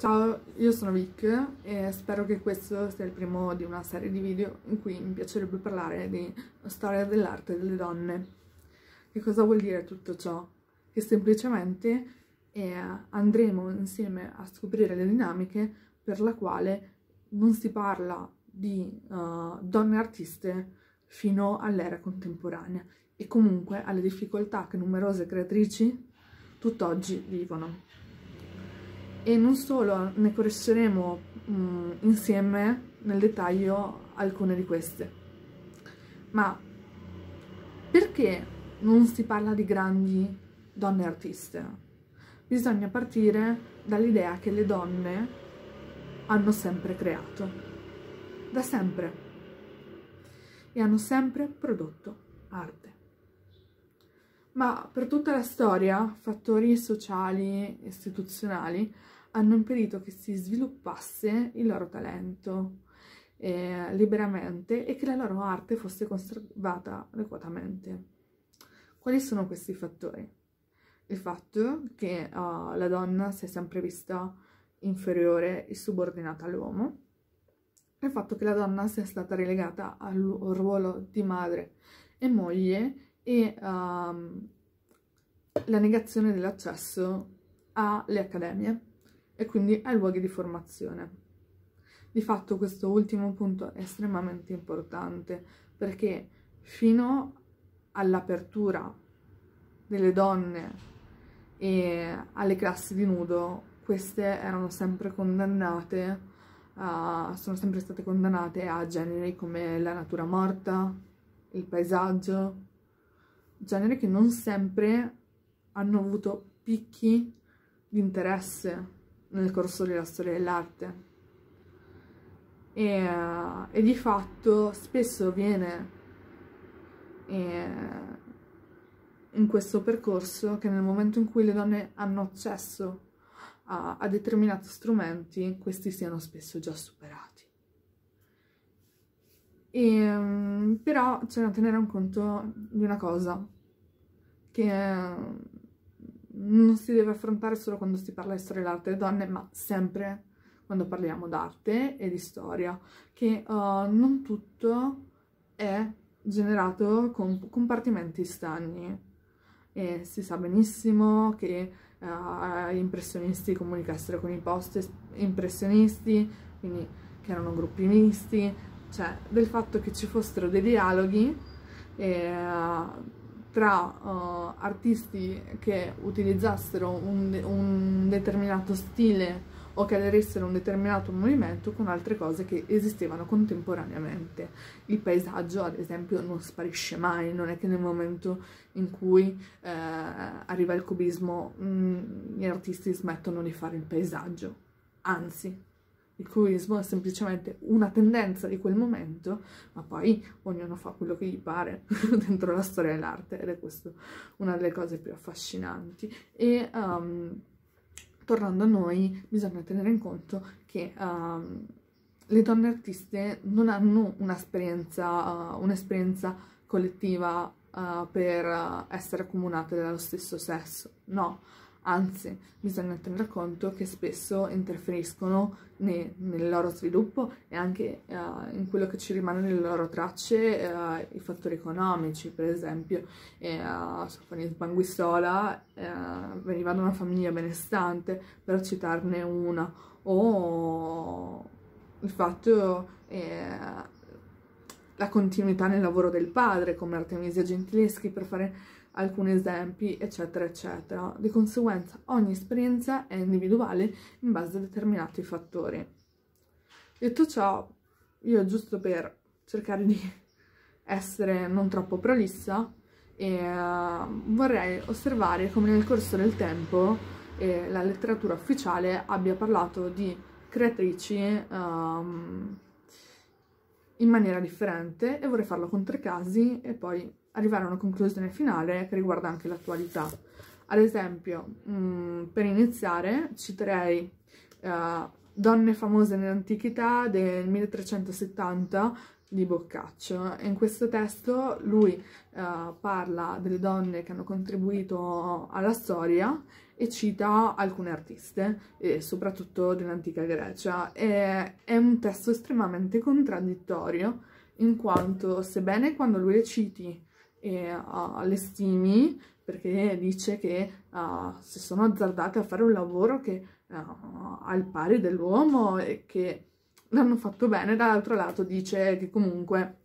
Ciao, io sono Vic e spero che questo sia il primo di una serie di video in cui mi piacerebbe parlare di storia dell'arte delle donne. Che cosa vuol dire tutto ciò? Che semplicemente eh, andremo insieme a scoprire le dinamiche per la quale non si parla di uh, donne artiste fino all'era contemporanea e comunque alle difficoltà che numerose creatrici tutt'oggi vivono e non solo, ne correggeremo mh, insieme nel dettaglio alcune di queste. Ma perché non si parla di grandi donne artiste? Bisogna partire dall'idea che le donne hanno sempre creato, da sempre, e hanno sempre prodotto arte. Ma per tutta la storia, fattori sociali, istituzionali, hanno impedito che si sviluppasse il loro talento eh, liberamente e che la loro arte fosse conservata adeguatamente. Quali sono questi fattori? Il fatto che uh, la donna si è sempre vista inferiore e subordinata all'uomo, il fatto che la donna sia stata relegata al ruolo di madre e moglie e um, la negazione dell'accesso alle accademie e quindi ai luoghi di formazione. Di fatto questo ultimo punto è estremamente importante perché fino all'apertura delle donne e alle classi di nudo queste erano sempre condannate a, sono sempre state condannate a generi come la natura morta, il paesaggio, generi che non sempre hanno avuto picchi di interesse nel corso della storia dell'arte e, eh, e, di fatto spesso viene e, eh, in questo percorso che nel momento in cui le donne hanno accesso a, a determinati strumenti questi siano spesso già superati. E, mm, però c'è da tenere un conto di una cosa che mm, non si deve affrontare solo quando si parla di storia dell'arte delle donne, ma sempre quando parliamo d'arte e di storia, che uh, non tutto è generato con compartimenti stagni. E si sa benissimo che uh, gli impressionisti comunicassero con i post impressionisti, quindi che erano gruppi misti, cioè del fatto che ci fossero dei dialoghi e, uh, tra uh, artisti che utilizzassero un, un, determinato stile o che aderissero a un determinato movimento con altre cose che esistevano contemporaneamente. Il paesaggio, ad esempio, non sparisce mai, non è che nel momento in cui eh, arriva il cubismo mh, mm, gli artisti smettono di fare il paesaggio, anzi il cruismo è semplicemente una tendenza di quel momento, ma poi ognuno fa quello che gli pare dentro la storia dell'arte ed è questa una delle cose più affascinanti. E um, tornando a noi, bisogna tenere in conto che um, le donne artiste non hanno un'esperienza uh, eh, un collettiva uh, per eh, essere accomunate dallo stesso sesso, no anzi bisogna tener conto che spesso interferiscono ne, nel loro sviluppo e anche eh, in quello che ci rimane nelle loro tracce eh, i fattori economici, per esempio eh, Sofanis Banguisola eh, veniva da una famiglia benestante, per citarne una, o il fatto... Eh, la continuità nel lavoro del padre, come Artemisia Gentileschi, per fare alcuni esempi, eccetera, eccetera. Di conseguenza ogni esperienza è individuale in base a determinati fattori. Detto ciò, io giusto per cercare di essere non troppo prolissa, e, uh, vorrei osservare come nel corso del tempo eh, la letteratura ufficiale abbia parlato di creatrici um, in maniera differente e vorrei farlo con tre casi e poi arrivare a una conclusione finale che riguarda anche l'attualità. Ad esempio, mh, mm, per iniziare, citerei uh, Donne famose nell'antichità del 1370 di Boccaccio. In questo testo lui uh, parla delle donne che hanno contribuito alla storia e cita alcune artiste, e soprattutto dell'antica Grecia. E è un testo estremamente contraddittorio, in quanto sebbene quando lui le citi e uh, le stimi perché dice che uh, si sono azzardate a fare un lavoro che uh, al pari dell'uomo e che l'hanno fatto bene, dall'altro lato dice che comunque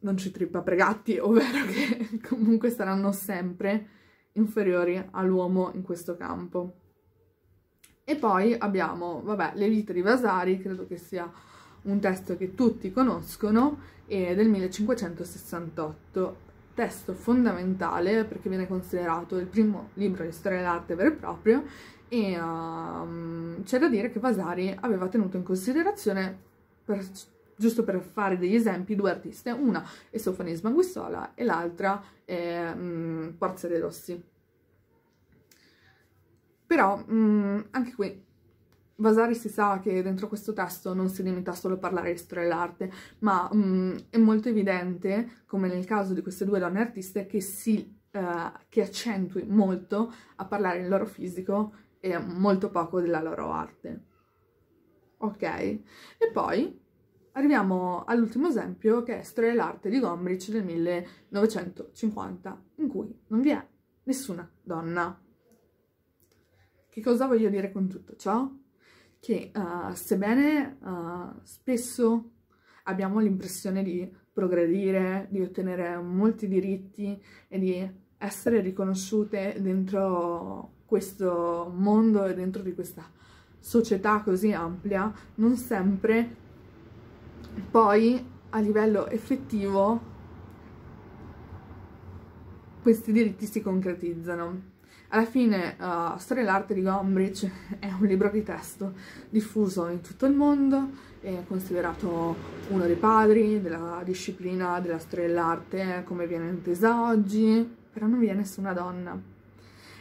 non ci trippa pregatti, ovvero che comunque saranno sempre inferiori all'uomo in questo campo. E poi abbiamo, vabbè, le vite di Vasari, credo che sia un testo che tutti conoscono è del 1568, testo fondamentale perché viene considerato il primo libro di storia dell'arte vero e proprio e um, c'è da dire che Vasari aveva tenuto in considerazione, per, giusto per fare degli esempi, due artiste, una è Sofanisma Guissola e l'altra è um, mm, Porzia dei Rossi. Però um, anche qui Vasari si sa che dentro questo testo non si limita solo a parlare di storia dell'arte, ma um, è molto evidente, come nel caso di queste due donne artiste, che, si, uh, che accentui molto a parlare del loro fisico e molto poco della loro arte. Ok? E poi arriviamo all'ultimo esempio che è Storia dell'arte di Gombrich del 1950, in cui non vi è nessuna donna. Che cosa voglio dire con tutto ciò? che uh, sebbene uh, spesso abbiamo l'impressione di progredire, di ottenere molti diritti e di essere riconosciute dentro questo mondo e dentro di questa società così ampia, non sempre poi a livello effettivo questi diritti si concretizzano. Alla fine uh, Storia e l'arte di Gombrich è un libro di testo diffuso in tutto il mondo, è considerato uno dei padri della disciplina della storia e l'arte come viene intesa oggi, però non vi è nessuna donna.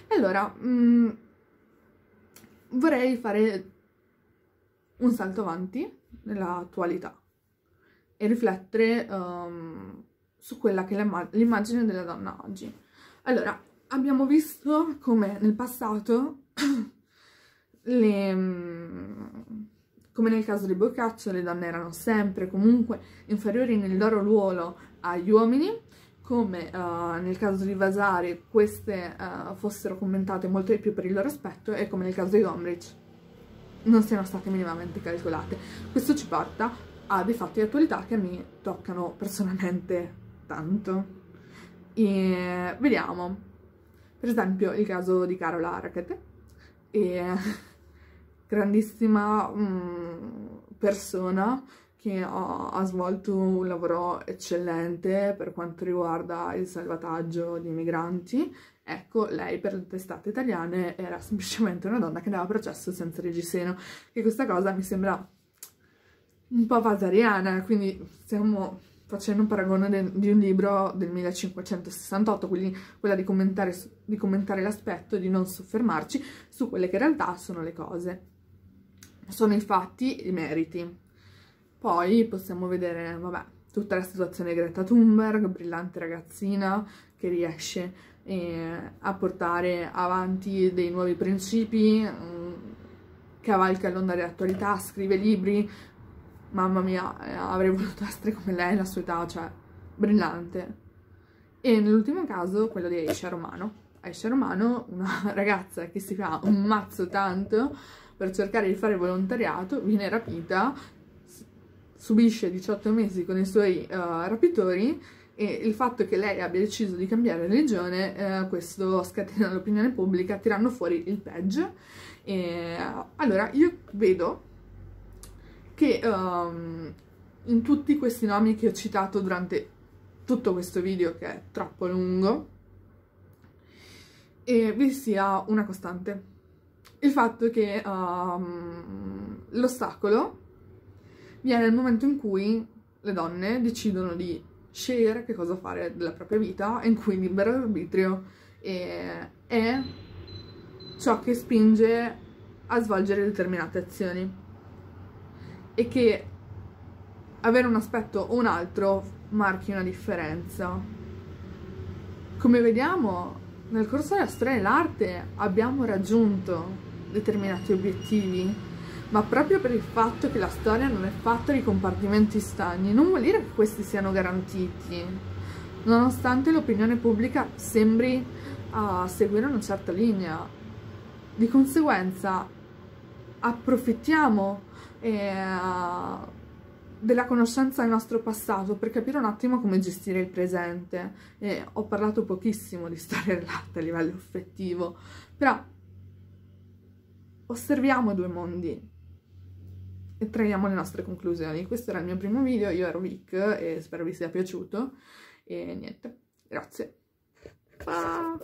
E allora mh, mm, vorrei fare un salto avanti nell'attualità e riflettere um, su quella che è l'immagine della donna oggi. Allora, abbiamo visto come nel passato, le, mm, come nel caso di Boccaccio, le donne erano sempre comunque inferiori nel loro ruolo agli uomini, come uh, nel caso di Vasari queste uh, fossero commentate molto di più per il loro aspetto e come nel caso di Gombrich non siano state minimamente calcolate. Questo ci porta a dei fatti di attualità che mi toccano personalmente tanto. E vediamo. Per esempio il caso di Carola Rackete, e eh, grandissima mm, persona che ha, ha svolto un lavoro eccellente per quanto riguarda il salvataggio di migranti Ecco, lei per le testate italiane era semplicemente una donna che andava a processo senza reggiseno, E questa cosa mi sembra un po' vasariana, quindi siamo facendo un paragone de, di un libro del 1568, quindi quella di commentare, di commentare l'aspetto e di non soffermarci su quelle che in realtà sono le cose. Sono i fatti i meriti. Poi possiamo vedere, vabbè, tutta la situazione di Greta Thunberg, brillante ragazzina che riesce eh, a portare avanti dei nuovi principi, mh, mm, cavalca l'onda attualità, scrive libri, mamma mia, eh, avrei voluto essere come lei, la sua età, cioè, brillante. E nell'ultimo caso, quello di Aisha Romano. Aisha Romano, una ragazza che si fa un mazzo tanto per cercare di fare volontariato, viene rapita, subisce 18 mesi con i suoi uh, rapitori e il fatto che lei abbia deciso di cambiare religione, eh, questo scatena l'opinione pubblica tirando fuori il peggio. E, allora, io vedo che um, in tutti questi nomi che ho citato durante tutto questo video, che è troppo lungo, vi sia una costante. Il fatto che um, l'ostacolo viene nel momento in cui le donne decidono di scegliere che cosa fare della propria vita in cui il libero arbitrio è, è ciò che spinge a svolgere determinate azioni e che avere un aspetto o un altro marchi una differenza. Come vediamo, nel corso della storia dell'arte abbiamo raggiunto determinati obiettivi, ma proprio per il fatto che la storia non è fatta di compartimenti stagni, non vuol dire che questi siano garantiti, nonostante l'opinione pubblica sembri a seguire una certa linea. Di conseguenza approfittiamo eh, della conoscenza del nostro passato per capire un attimo come gestire il presente. Eh, ho parlato pochissimo di storia del latte a livello affettivo, però osserviamo due mondi e traiamo le nostre conclusioni. Questo era il mio primo video, io ero Vic e spero vi sia piaciuto e niente, grazie. Bye.